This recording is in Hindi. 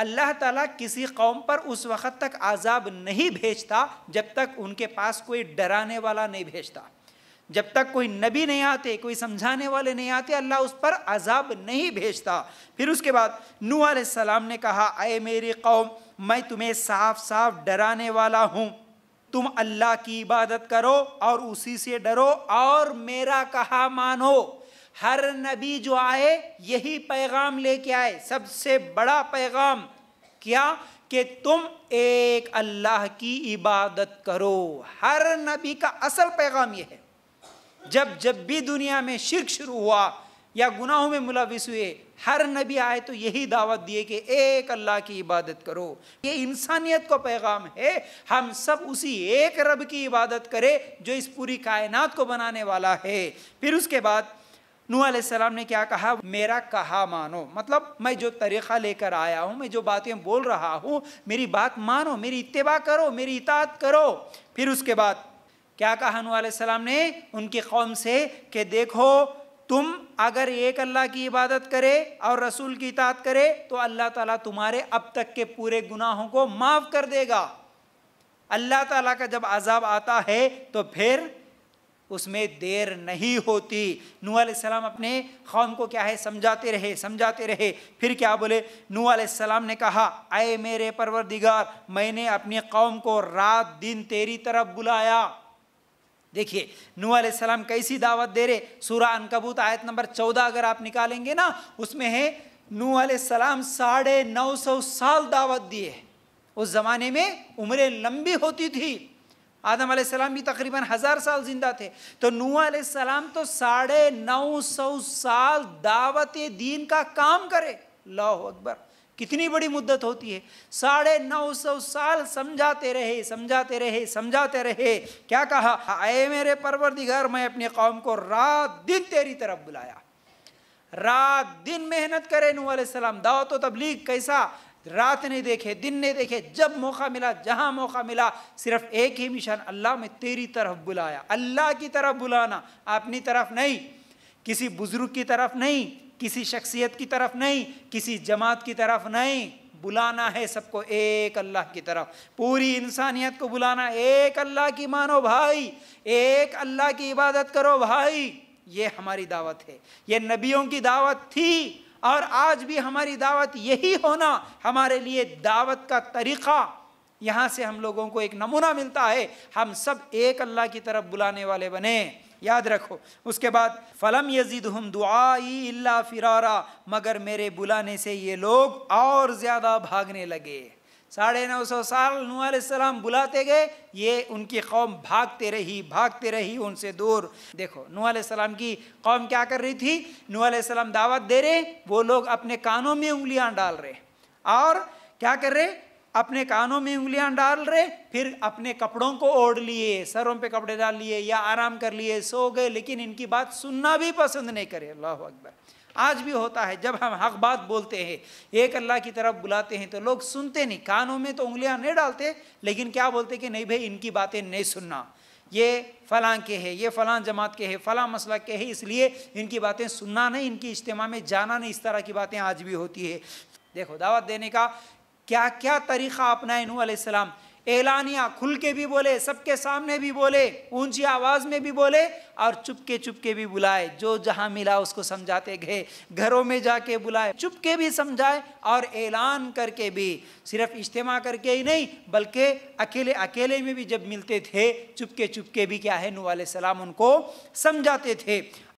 अल्लाह ताला किसी कौम पर उस वक़्त तक आज़ाब नहीं भेजता जब तक उनके पास कोई डराने वाला नहीं भेजता जब तक कोई नबी नहीं आते कोई समझाने वाले नहीं आते अल्लाह उस पर अजाब नहीं भेजता फिर उसके बाद नू आसमाम ने कहा अय मेरी कौम मैं तुम्हें साफ साफ डराने वाला हूँ तुम अल्लाह की इबादत करो और उसी से डरो और मेरा कहा मानो हर नबी जो आए यही पैगाम लेके आए सबसे बड़ा पैगाम क्या कि तुम एक अल्लाह की इबादत करो हर नबी का असल पैगाम यह है जब जब भी दुनिया में शिरक शुरू हुआ या गुनाहों में मुलविस हुए हर नबी आए तो यही दावत दिए कि एक अल्लाह की इबादत करो ये इंसानियत को पैगाम है हम सब उसी एक रब की इबादत करें जो इस पूरी कायनात को बनाने वाला है फिर उसके बाद नू आसमाम ने क्या कहा मेरा कहा मानो मतलब मैं जो तरीक़ा लेकर आया हूँ मैं जो बातें बोल रहा हूँ मेरी बात मानो मेरी इतबा करो मेरी इतात करो फिर उसके बाद क्या कहा नू आसमाम ने उनकी कौम से कि देखो तुम अगर एक अल्लाह की इबादत करे और रसूल की इतात करे तो अल्लाह ताला तुम्हारे अब तक के पूरे गुनाहों को माफ़ कर देगा अल्लाह ताला का जब अजाब आता है तो फिर उसमें देर नहीं होती नू आसमाम अपने कौम को क्या है समझाते रहे समझाते रहे फिर क्या बोले नू आसमाम ने कहा आए मेरे परवरदिगार मैंने अपनी कौम को रात दिन तेरी तरफ बुलाया देखिए नू आसमाम कैसी दावत दे रहे सूरा अनकबूत आयत नंबर चौदह अगर आप निकालेंगे ना उसमें है नू आलाम साढ़े नौ सौ साल दावत दिए उस ज़माने में उम्रें लंबी होती थी आदम आसमाम भी तकरीबन हज़ार साल ज़िंदा थे तो नू आसमाम तो साढ़े नौ सौ साल दावत दीन का काम करे लाह अकबर कितनी बड़ी मुद्दत होती है साढ़े नौ सौ साल समझाते रहे समझाते रहे समझाते रहे क्या कहा आए मेरे परवरदिगर मैं अपने कौम को रात दिन तेरी तरफ बुलाया रात दिन मेहनत करे नू सलाम दावत तबलीग कैसा रात नहीं देखे दिन नहीं देखे जब मौका मिला जहाँ मौका मिला सिर्फ एक ही मिशन अल्लाह में तेरी तरफ बुलाया अल्लाह की तरफ बुलाना अपनी तरफ नहीं किसी बुज़ुर्ग की तरफ नहीं किसी शख्सियत की तरफ नहीं किसी जमात की तरफ नहीं बुलाना है सबको एक अल्लाह की तरफ पूरी इंसानियत को बुलाना एक अल्लाह की मानो भाई एक अल्लाह की इबादत करो भाई ये हमारी दावत है ये नबियों की दावत थी और आज भी हमारी दावत यही होना हमारे लिए दावत का तरीक़ा यहाँ से हम लोगों को एक नमूना मिलता है हम सब एक अल्लाह की तरफ बुलाने वाले बने याद रखो उसके बाद फ़लम यजीद हम दुआई इल्ला फिरारा मगर मेरे बुलाने से ये लोग और ज़्यादा भागने लगे साढ़े नौ सौ साल नूसम बुलाते गए ये उनकी कौम भागते रही भागते रही उनसे दूर देखो नूसम की कौम क्या कर रही थी नूसम दावत दे रहे वो लोग अपने कानों में उंगलियां डाल रहे और क्या कर रहे अपने कानों में उंगलियां डाल रहे फिर अपने कपड़ों को ओढ़ लिए सरों पे कपड़े डाल लिए या आराम कर लिए सो गए लेकिन इनकी बात सुनना भी पसंद नहीं करे अल्लाह अकबर आज भी होता है जब हम हक बात बोलते हैं एक अल्लाह की तरफ बुलाते हैं तो लोग सुनते नहीं कानों में तो उंगलियां नहीं डालते लेकिन क्या बोलते कि नहीं भाई इनकी बातें नहीं सुनना ये फलां के है ये फलां जमात के है फलां मसला के है इसलिए इनकी बातें सुनना नहीं इनकी इज्तम में जाना नहीं इस तरह की बातें आज भी होती है देखो दावत देने का क्या क्या तरीक़ा अपनाए नू आसमाम एलानिया खुल के भी बोले सबके सामने भी बोले ऊंची आवाज़ में भी बोले और चुपके चुपके भी बुलाए जो जहाँ मिला उसको समझाते गए घरों में जाके बुलाए चुपके भी समझाए और ऐलान करके भी सिर्फ इज्तम करके ही नहीं बल्कि अकेले अकेले में भी जब मिलते थे चुपके चुपके भी क्या है नू सलाम उनको समझाते थे